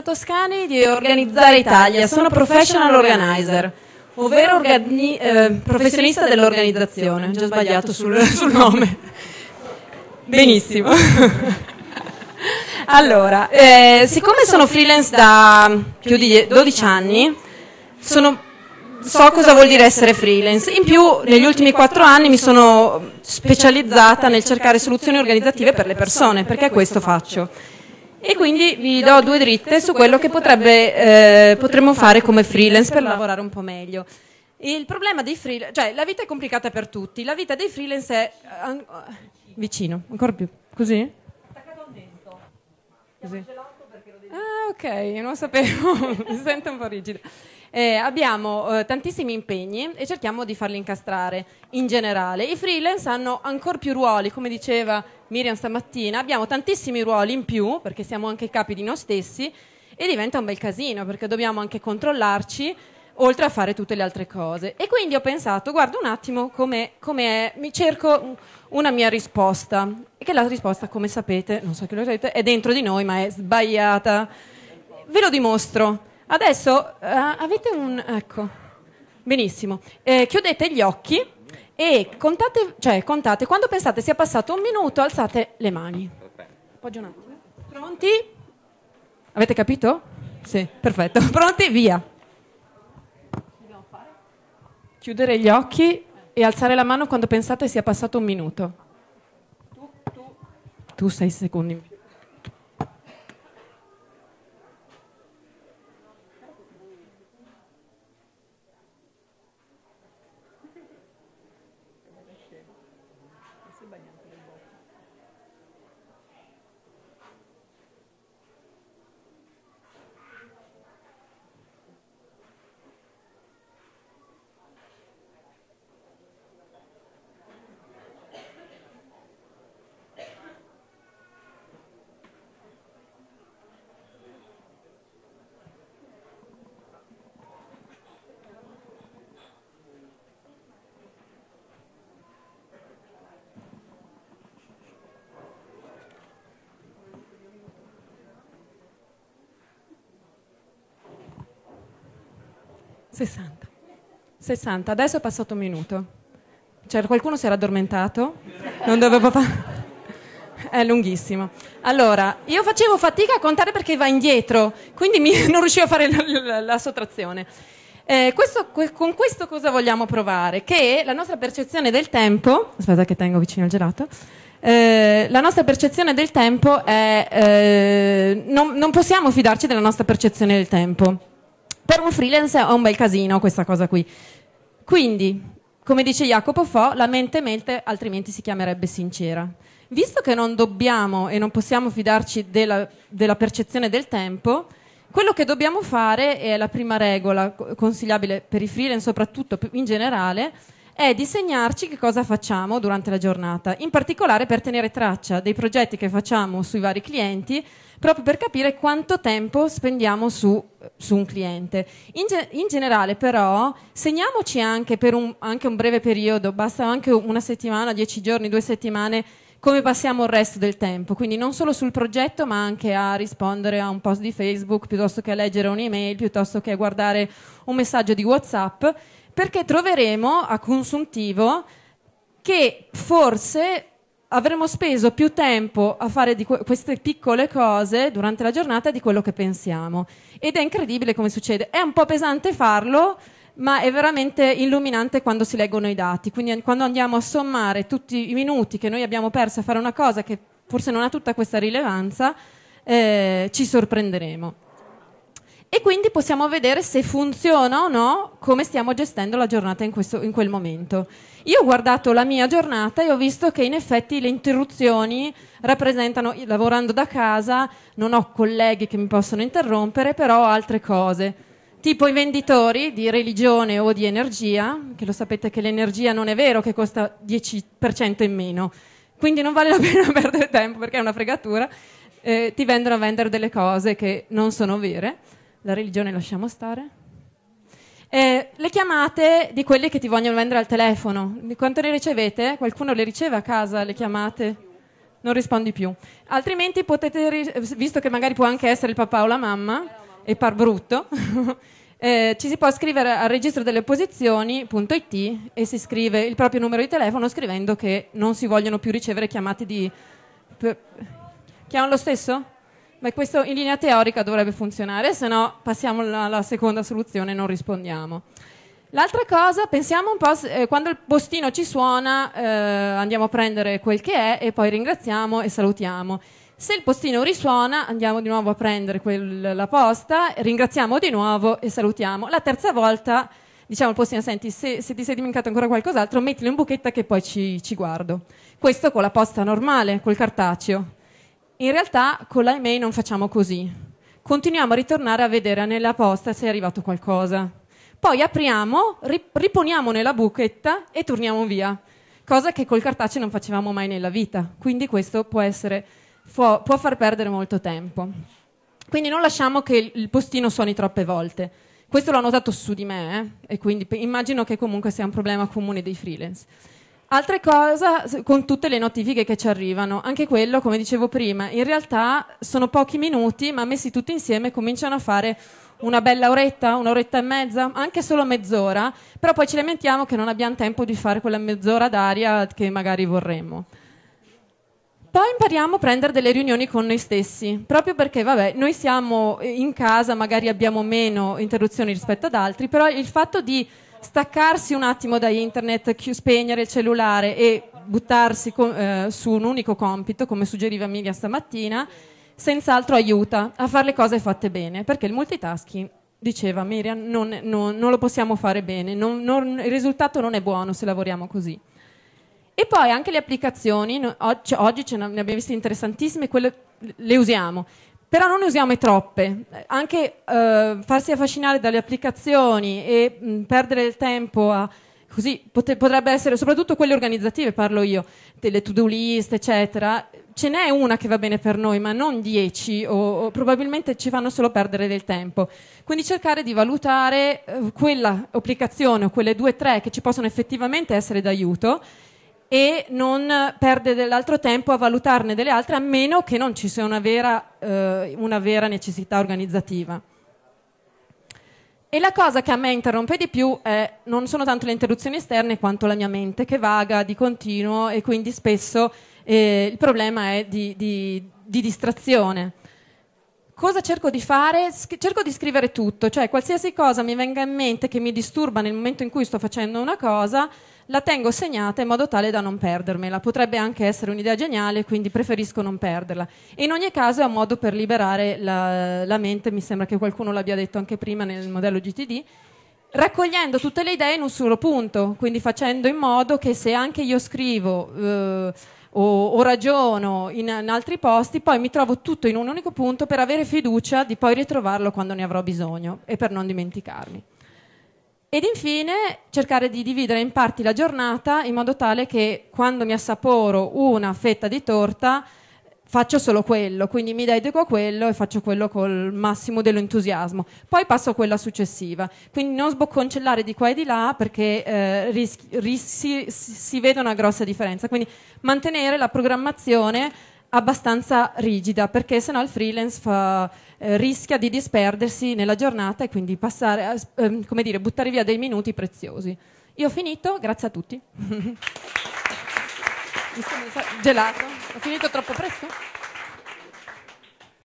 Mia Toscani di Organizzare Italia, sono professional organizer, ovvero organi eh, professionista dell'organizzazione, Ho già sbagliato sul, sul nome. Benissimo. allora, eh, siccome sono freelance da più di 12 anni, sono so cosa vuol dire essere freelance. In più, negli ultimi 4 anni mi sono specializzata nel cercare soluzioni organizzative per le persone, perché questo faccio. E quindi vi do due dritte su quello che potrebbe, eh, potremmo fare come freelance per lavorare un po' meglio. Il problema dei freelance, cioè la vita è complicata per tutti, la vita dei freelance è an- vicino, ancora più, così? Attaccato a un dento. Così. Ah, ok, non sapevo, mi sento un po' rigida. Eh, abbiamo eh, tantissimi impegni e cerchiamo di farli incastrare in generale. I freelance hanno ancora più ruoli, come diceva Miriam stamattina, abbiamo tantissimi ruoli in più perché siamo anche capi di noi stessi e diventa un bel casino perché dobbiamo anche controllarci oltre a fare tutte le altre cose. E quindi ho pensato, guarda un attimo come è, mi cerco una mia risposta, e che la risposta, come sapete, non so che lo sapete, è dentro di noi, ma è sbagliata. Ve lo dimostro. Adesso uh, avete un... ecco, benissimo. Eh, chiudete gli occhi e contate, cioè contate, quando pensate sia passato un minuto, alzate le mani. Appoggio un attimo. Pronti? Avete capito? Sì, perfetto. Pronti? Via chiudere gli occhi e alzare la mano quando pensate sia passato un minuto. Tu, tu. tu sei secondi in più. 60. 60. Adesso è passato un minuto. Cioè, qualcuno si era addormentato? Non dovevo fare... È lunghissimo. Allora, io facevo fatica a contare perché va indietro, quindi mi, non riuscivo a fare la, la, la sottrazione. Eh, questo, con questo cosa vogliamo provare? Che la nostra percezione del tempo, aspetta che tengo vicino il gelato, eh, la nostra percezione del tempo è... Eh, non, non possiamo fidarci della nostra percezione del tempo per un freelance è un bel casino questa cosa qui. Quindi, come dice Jacopo Fo, la mente mente altrimenti si chiamerebbe sincera. Visto che non dobbiamo e non possiamo fidarci della, della percezione del tempo, quello che dobbiamo fare, e è la prima regola consigliabile per i freelance soprattutto in generale, è è disegnarci che cosa facciamo durante la giornata, in particolare per tenere traccia dei progetti che facciamo sui vari clienti, proprio per capire quanto tempo spendiamo su, su un cliente. In, ge- in, generale però segniamoci anche per un, anche un breve periodo, basta anche una settimana, dieci giorni, due settimane, come passiamo il resto del tempo, quindi non solo sul progetto ma anche a rispondere a un post di Facebook piuttosto che a leggere un'email, piuttosto che a guardare un messaggio di Whatsapp perché troveremo a consuntivo che forse avremo speso più tempo a fare di queste piccole cose durante la giornata di quello che pensiamo. Ed è incredibile come succede. È un po' pesante farlo, ma è veramente illuminante quando si leggono i dati. Quindi quando andiamo a sommare tutti i minuti che noi abbiamo perso a fare una cosa che forse non ha tutta questa rilevanza, eh, ci sorprenderemo e quindi possiamo vedere se funziona o no come stiamo gestendo la giornata in, questo, in quel momento. Io ho guardato la mia giornata e ho visto che in effetti le interruzioni rappresentano, lavorando da casa, non ho colleghi che mi possono interrompere, però ho altre cose. Tipo i venditori di religione o di energia, che lo sapete che l'energia non è vero che costa 10% in meno, quindi non vale la pena perdere tempo perché è una fregatura, eh, ti vendono a vendere delle cose che non sono vere la religione lasciamo stare. Eh, le chiamate di quelli che ti vogliono vendere al telefono, di quanto ne ricevete? Qualcuno le riceve a casa le chiamate? Non rispondi più. Altrimenti potete, visto che magari può anche essere il papà o la mamma, e par brutto, eh, ci si può scrivere al registro delle opposizioni.it e si scrive il proprio numero di telefono scrivendo che non si vogliono più ricevere chiamate di... Chi hanno lo stesso? Beh, questo in linea teorica dovrebbe funzionare, se no passiamo alla, seconda soluzione e non rispondiamo. L'altra cosa, pensiamo un po', eh, quando il postino ci suona eh, andiamo a prendere quel che è e poi ringraziamo e salutiamo. Se il postino risuona andiamo di nuovo a prendere quel, la posta, ringraziamo di nuovo e salutiamo. La terza volta diciamo al postino, senti, se, se, ti sei dimenticato ancora qualcos'altro, mettilo in buchetta che poi ci, ci guardo. Questo con la posta normale, col cartaceo. In realtà con la email non facciamo così. Continuiamo a ritornare a vedere nella posta se è arrivato qualcosa. Poi apriamo, riponiamo nella buchetta e torniamo via. Cosa che col cartaceo non facevamo mai nella vita. Quindi questo può, essere, può, può far perdere molto tempo. Quindi non lasciamo che il postino suoni troppe volte. Questo l'ho notato su di me eh? e quindi immagino che comunque sia un problema comune dei freelance. Altra cosa con tutte le notifiche che ci arrivano, anche quello come dicevo prima, in realtà sono pochi minuti ma messi tutti insieme cominciano a fare una bella oretta, un'oretta e mezza, anche solo mezz'ora, però poi ci lamentiamo che non abbiamo tempo di fare quella mezz'ora d'aria che magari vorremmo. Poi impariamo a prendere delle riunioni con noi stessi, proprio perché vabbè, noi siamo eh, in casa, magari abbiamo meno interruzioni rispetto ad altri, però il fatto di staccarsi un attimo da internet, spegnere il cellulare e buttarsi con, eh, su un unico compito, come suggeriva Emilia stamattina, senz'altro aiuta a fare le cose fatte bene, perché il multitasking, diceva Miriam, non, non, non lo possiamo fare bene, non, il risultato non è buono se lavoriamo così. E poi anche le applicazioni, oggi, oggi ce ne abbiamo viste interessantissime, quelle, le usiamo. Però non ne usiamo troppe, anche eh, farsi affascinare dalle applicazioni e mh, mm, perdere il tempo a così pot- potrebbe essere soprattutto quelle organizzative, parlo io, delle to-do list, eccetera. Ce n'è una che va bene per noi, ma non dieci, o, o probabilmente ci fanno solo perdere del tempo. Quindi cercare di valutare eh, quella applicazione o quelle due o tre che ci possono effettivamente essere d'aiuto e non perde dell'altro tempo a valutarne delle altre a meno che non ci sia una vera, eh, una vera necessità organizzativa. E la cosa che a me interrompe di più è, non sono tanto le interruzioni esterne quanto la mia mente che vaga di continuo e quindi spesso eh, il problema è di, di, di distrazione cosa cerco di fare? cerco di scrivere tutto, cioè qualsiasi cosa mi venga in mente che mi disturba nel momento in cui sto facendo una cosa, la tengo segnata in modo tale da non perdermela. Potrebbe anche essere un'idea geniale, quindi preferisco non perderla. E in ogni caso è un modo per liberare la, la mente, mi sembra che qualcuno l'abbia detto anche prima nel modello GTD, raccogliendo tutte le idee in un solo punto, quindi facendo in modo che se anche io scrivo eh, o, o, ragiono in, in, altri posti, poi mi trovo tutto in un unico punto per avere fiducia di poi ritrovarlo quando ne avrò bisogno e per non dimenticarmi. Ed infine cercare di dividere in parti la giornata in modo tale che quando mi assaporo una fetta di torta faccio solo quello, quindi mi dedico a quello e faccio quello col massimo dell'entusiasmo. Poi passo a quella successiva. Quindi non sbocconcellare di qua e di là perché eh, rischi, rischi, si, si vede una grossa differenza. Quindi mantenere la programmazione abbastanza rigida perché sennò il freelance fa, eh, rischia di disperdersi nella giornata e quindi passare a, eh, come dire, buttare via dei minuti preziosi. Io ho finito, grazie a tutti. Gelato, ho finito troppo presto?